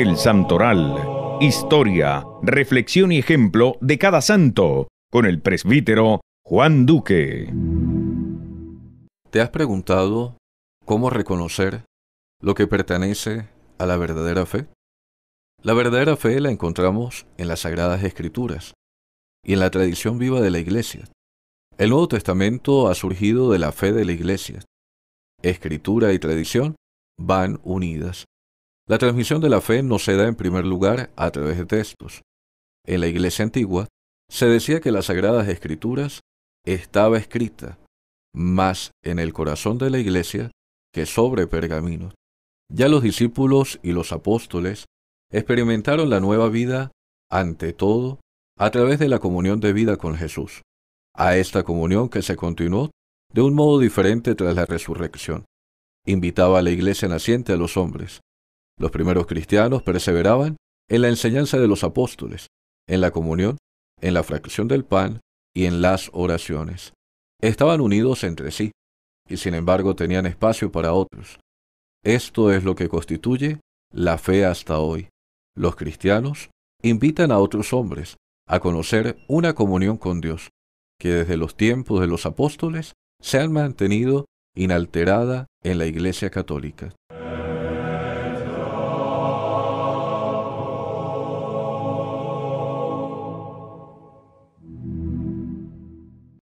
El Santoral. Historia, reflexión y ejemplo de cada santo, con el presbítero Juan Duque. ¿Te has preguntado cómo reconocer lo que pertenece a la verdadera fe? La verdadera fe la encontramos en las Sagradas Escrituras y en la tradición viva de la Iglesia. El Nuevo Testamento ha surgido de la fe de la Iglesia. Escritura y tradición van unidas. La transmisión de la fe no se da en primer lugar a través de textos. En la iglesia antigua se decía que las sagradas escrituras estaba escrita más en el corazón de la iglesia que sobre pergaminos. Ya los discípulos y los apóstoles experimentaron la nueva vida ante todo a través de la comunión de vida con Jesús, a esta comunión que se continuó de un modo diferente tras la resurrección. Invitaba a la iglesia naciente a los hombres, los primeros cristianos perseveraban en la enseñanza de los apóstoles, en la comunión, en la fracción del pan y en las oraciones. Estaban unidos entre sí, y sin embargo tenían espacio para otros. Esto es lo que constituye la fe hasta hoy. Los cristianos invitan a otros hombres a conocer una comunión con Dios, que desde los tiempos de los apóstoles se han mantenido inalterada en la Iglesia Católica.